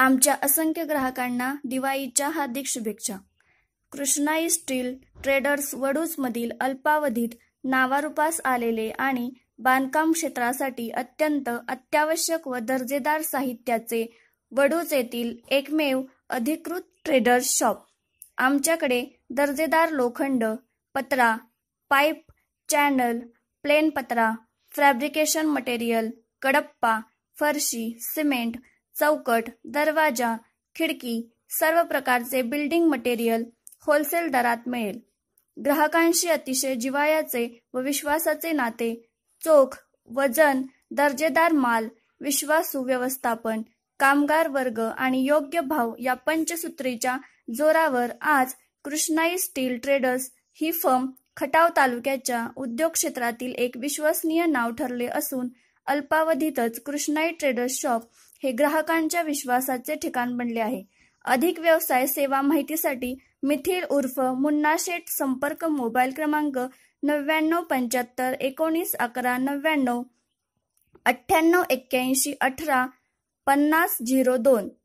आमच्या असंख्य ग्राहकांना दिवाळीच्या हार्दिक शुभेच्छा कृष्णाई स्टील ट्रेडर्स वडूजमधील अल्पावधीत नावारूपास आलेले आणि बांधकाम क्षेत्रासाठी अत्यंत अत्यावश्यक व दर्जेदार साहित्याचे वडूज येथील एकमेव अधिकृत ट्रेडर्स शॉप आमच्याकडे दर्जेदार लोखंड पत्रा पाईप चॅनल प्लेन पत्रा फॅब्रिकेशन मटेरियल कडप्पा फरशी सिमेंट चौकट दरवाजा खिडकी सर्व प्रकारचे बिल्डिंग मटेरियल होलसेल दरात मिळेल ग्राहकांशी अतिशय जिवायाचे व विश्वासाचे नाते चोख वजन दर्जेदार माल विश्वासू व्यवस्थापन कामगार वर्ग आणि योग्य भाव या पंचसूत्रीच्या जोरावर आज कृष्णाई स्टील ट्रेडर्स ही फर्म खटाव तालुक्याच्या उद्योग क्षेत्रातील एक विश्वसनीय नाव ठरले असून अल्पावधीतच कृष्णाई ट्रेडर्स शॉप हे ग्राहकांच्या विश्वासाचे ठिकाण बनले आहे अधिक व्यवसाय सेवा माहितीसाठी मिथिल उर्फ मुन्ना शेठ संपर्क मोबाईल क्रमांक नव्याण्णव पंच्याहत्तर एकोणीस अकरा नव्याण्णव अठ्ठ्याण्णव एक्क्याऐंशी अठरा पन्नास झिरो दोन